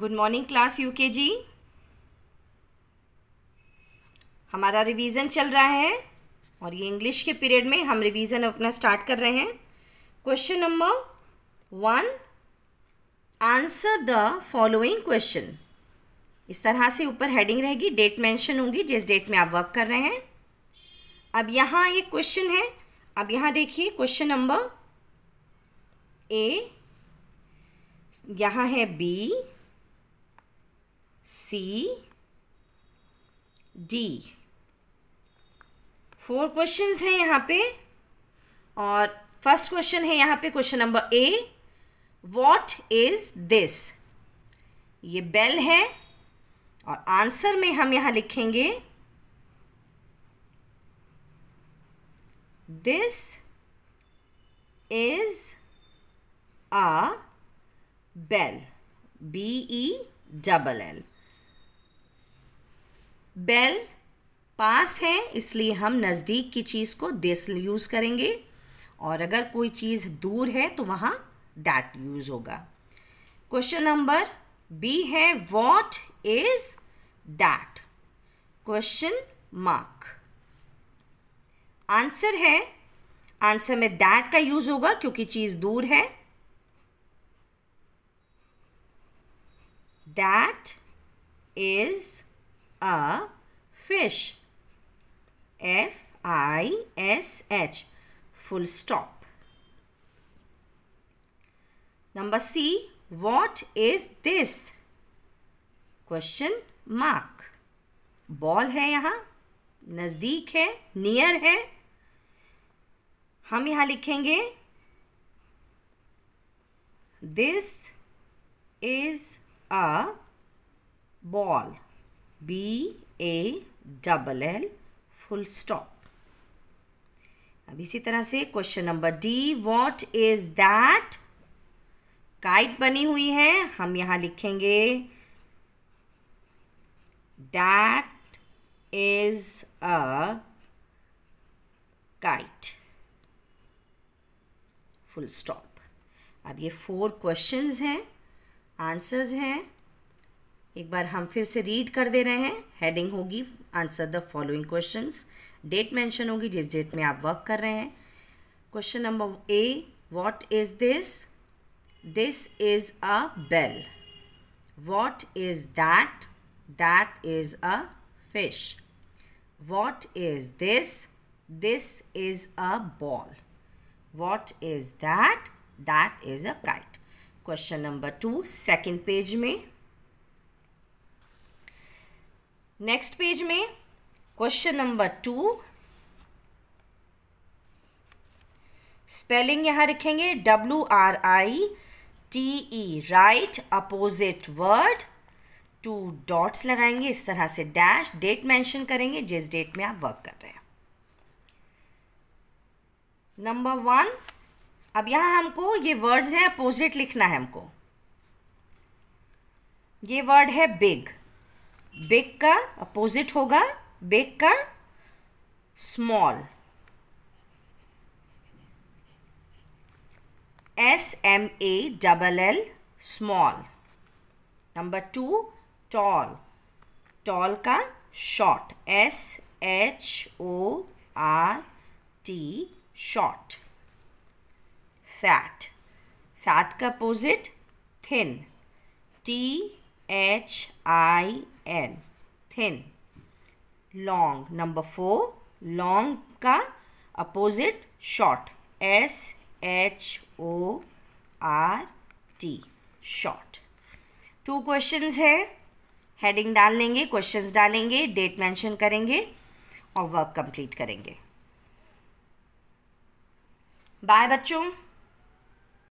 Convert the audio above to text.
Good morning class UK G हमारा revision चल रहा है और ये इंग्लिश के पीरियड में हम रिवीजन अपना स्टार्ट कर रहे हैं question number one answer the following question इस तरह से ऊपर हेडिंग रहेगी डेट मेंशन होंगी जिस डेट में आप वर्क कर रहे हैं अब यहाँ एक क्वेश्चन है अब यहाँ देखिए क्वेश्चन नंबर ए यहाँ है B C, D. Four questions हैं यहाँ पे और फर्स्ट क्वेश्चन है यहाँ पे question number A what is this ये बेल है और आंसर में हम यहाँ लिखेंगे this is a bell B E double L bell पास है इसलिए हम नज़दीक की चीज़ को दिस यूज़ करेंगे और अगर कोई चीज़ दूर है तो वहाँ डैट यूज़ होगा क्वेश्चन नंबर बी है what is that question mark answer है आंसर में दैट का यूज होगा क्योंकि चीज दूर है that is a fish. F I S H. Full stop. Number C. What is this? Question mark ball है यहाँ नज़दीक है नियर है हम यहाँ लिखेंगे this is a ball B A double L full stop अब इसी तरह से question number D what is that kite बनी हुई है हम यहाँ लिखेंगे that is a kite full stop अब ये फोर क्वेश्चंस हैं आंसर्स हैं एक बार हम फिर से रीड कर दे रहे हैं हेडिंग होगी answer the following questions date mention होगी जिस डेट में आप वर्क कर रहे हैं question number A what is this this is a bell what is that that is a fish what is this this is a ball what is that that is a kite question number two second page में next page में question number two spelling यहां लिखेंगे W R I T E right opposite word two dots लगाएंगे इस तरह से dash date mention करेंगे जिस डेट में आप वर्क कर रहे हैं नंबर वन अब यहां हमको ये वर्ड्स हैं अपोजिट लिखना है हमको ये वर्ड है बिग बिग का अपोजिट होगा बिग का small S M A double L small number two tall tall का short S H O R T short fat fat का opposite thin T H I N thin long number 4 long ka opposite short S H O R T short two questions hai heading dal lenge questions dalenge date mention karenge aur work complete karenge bye bachcho